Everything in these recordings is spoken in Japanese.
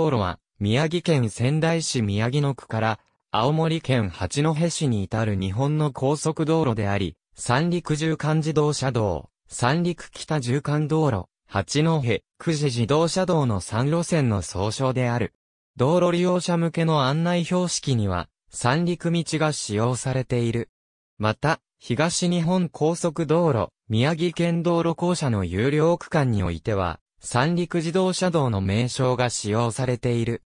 道路は、宮城県仙台市宮城野区から、青森県八戸市に至る日本の高速道路であり、三陸縦貫自動車道、三陸北縦貫道路、八戸、九時自動車道の3路線の総称である。道路利用者向けの案内標識には、三陸道が使用されている。また、東日本高速道路、宮城県道路公社の有料区間においては、三陸自動車道の名称が使用されている。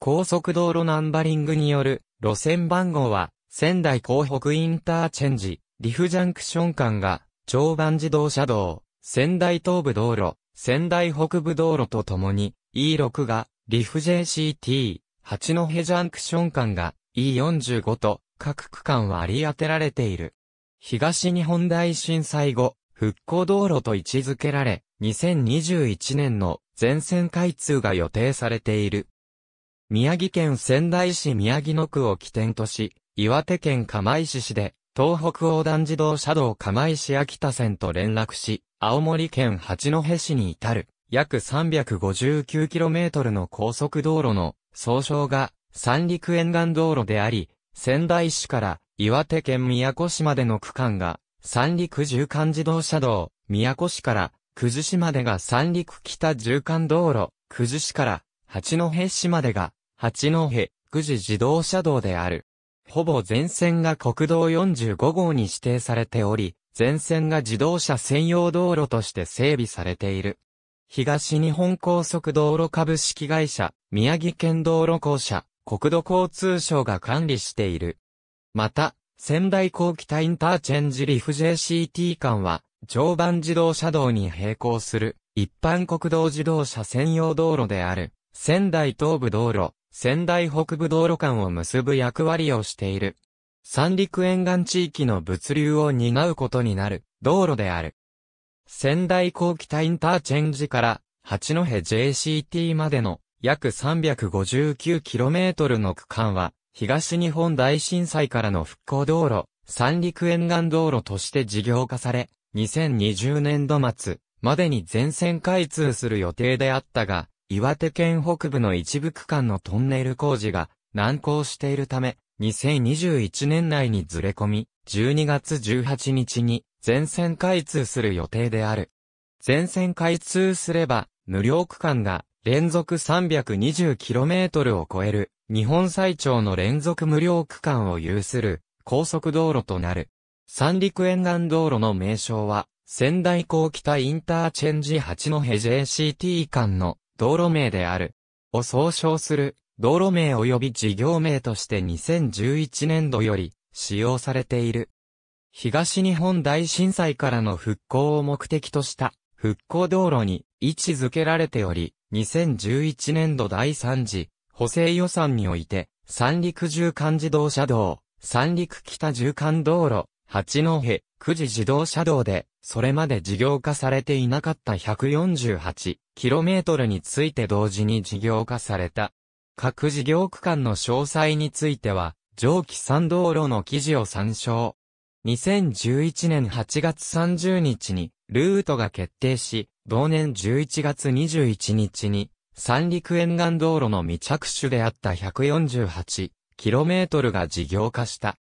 高速道路ナンバリングによる路線番号は、仙台港北インターチェンジ、リフジャンクション間が、常磐自動車道、仙台東部道路、仙台北部道路とともに、E6 が、リフ JCT、八戸ジャンクション間が、E45 と、各区間は割り当てられている。東日本大震災後、復興道路と位置づけられ、2021年の全線開通が予定されている。宮城県仙台市宮城野区を起点とし、岩手県釜石市で、東北横断自動車道釜石秋田線と連絡し、青森県八戸市に至る、約 359km の高速道路の総称が三陸沿岸道路であり、仙台市から岩手県宮古市までの区間が、三陸縦貫自動車道、宮古市から久寿市までが三陸北縦貫道路、久寿市から八戸市までが八戸久寿自動車道である。ほぼ全線が国道45号に指定されており、全線が自動車専用道路として整備されている。東日本高速道路株式会社、宮城県道路公社、国土交通省が管理している。また、仙台港北インターチェンジリフ JCT 間は、常磐自動車道に並行する、一般国道自動車専用道路である、仙台東部道路、仙台北部道路間を結ぶ役割をしている。三陸沿岸地域の物流を担うことになる、道路である。仙台高北インターチェンジから、八戸 JCT までの約 359km の区間は、東日本大震災からの復興道路、三陸沿岸道路として事業化され、2020年度末までに全線開通する予定であったが、岩手県北部の一部区間のトンネル工事が難航しているため、2021年内にずれ込み、12月18日に全線開通する予定である。全線開通すれば、無料区間が連続 320km を超える、日本最長の連続無料区間を有する高速道路となる。三陸沿岸道路の名称は、仙台港北インターチェンジ八戸 JCT 間の道路名である。を総称する道路名及び事業名として2011年度より使用されている。東日本大震災からの復興を目的とした復興道路に位置づけられており、2011年度第3次補正予算において、三陸縦貫自動車道、三陸北縦貫道路、八戸、九時自動車道で、それまで事業化されていなかった 148km について同時に事業化された。各事業区間の詳細については、上記3道路の記事を参照。2011年8月30日に、ルートが決定し、同年11月21日に、三陸沿岸道路の未着手であった 148km が事業化した。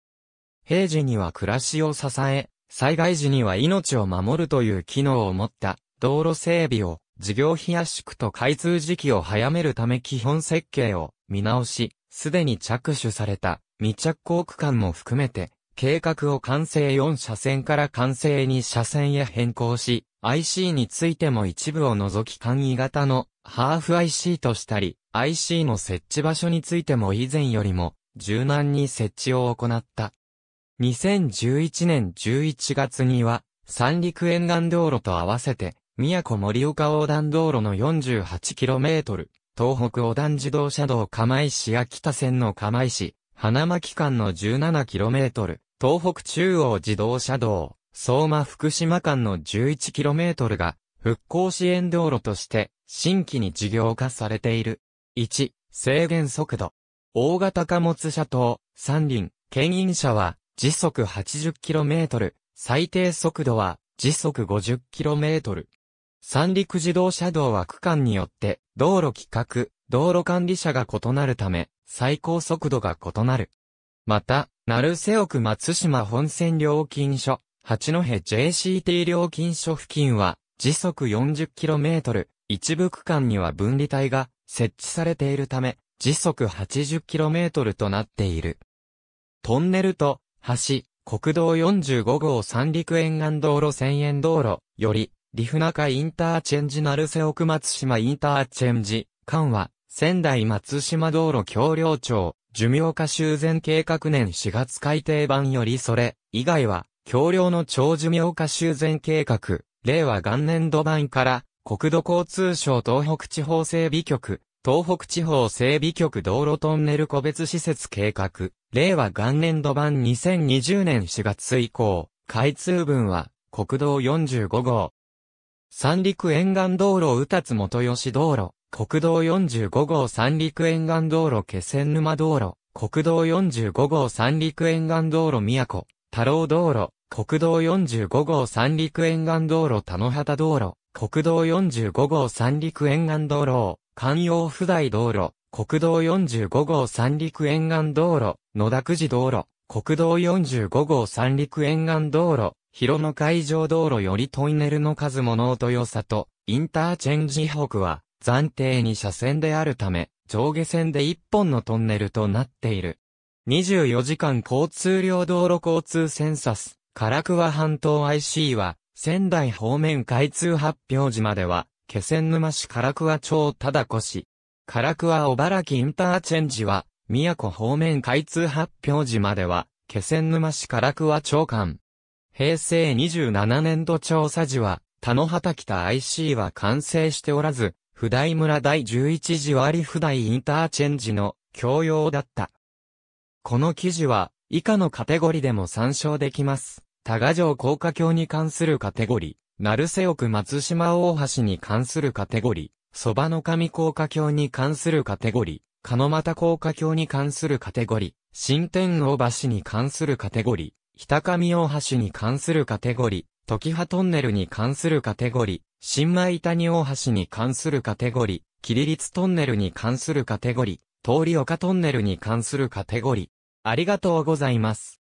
平時には暮らしを支え、災害時には命を守るという機能を持った道路整備を事業費圧縮と開通時期を早めるため基本設計を見直し、すでに着手された未着工区間も含めて計画を完成4車線から完成2車線へ変更し、IC についても一部を除き簡易型のハーフ IC としたり、IC の設置場所についても以前よりも柔軟に設置を行った。2011年11月には、三陸沿岸道路と合わせて、宮古森岡横断道路の 48km、東北横断自動車道釜石秋田線の釜石、花巻間の 17km、東北中央自動車道、相馬福島間の 11km が、復興支援道路として、新規に事業化されている。1、制限速度。大型貨物車等、三輪、牽引車は、時速 80km、最低速度は時速 50km。三陸自動車道は区間によって道路規格、道路管理者が異なるため、最高速度が異なる。また、鳴瀬奥松島本線料金所、八戸 JCT 料金所付近は、時速 40km、一部区間には分離帯が設置されているため、時速 80km となっている。トンネルと橋、国道45号三陸沿岸道路千円道路、より、リフナカインターチェンジ鳴瀬奥松島インターチェンジ、間は、仙台松島道路橋梁町、寿命化修繕計画年4月改定版よりそれ、以外は、橋梁の超寿命化修繕計画、令和元年度版から、国土交通省東北地方整備局、東北地方整備局道路トンネル個別施設計画、令和元年度版2020年4月以降、開通分は、国道45号。三陸沿岸道路宇達元吉道路、国道45号三陸沿岸道路気仙沼道路、国道45号三陸沿岸道路宮古、太郎道路、国道45号三陸沿岸道路田野畑道路、国道45号三陸沿岸道路関陽府大道路、国道45号三陸沿岸道路、野田くじ道路、国道45号三陸沿岸道路、広野海上道路よりトンネルの数も良豊里、インターチェンジ北は、暫定に車線であるため、上下線で1本のトンネルとなっている。24時間交通量道路交通センサス、唐桑半島 IC は、仙台方面開通発表時までは、気仙沼市唐桑町忠子市。唐桑小原木インターチェンジは、宮古方面開通発表時までは、気仙沼市唐桑町間。平成27年度調査時は、田野畑北 IC は完成しておらず、普代村第11時割普代インターチェンジの共用だった。この記事は、以下のカテゴリでも参照できます。多賀城高架橋に関するカテゴリー。鳴瀬奥松島大橋に関するカテゴリー、蕎麦の神高架橋に関するカテゴリー、鹿又高架橋に関するカテゴリー、新天王橋に関するカテゴリー、日高大橋に関するカテゴリー、時葉トンネルに関するカテゴリー、新米谷大橋に関するカテゴリー、キリトンネルに関するカテゴリー、通り丘トンネルに関するカテゴリー。ありがとうございます。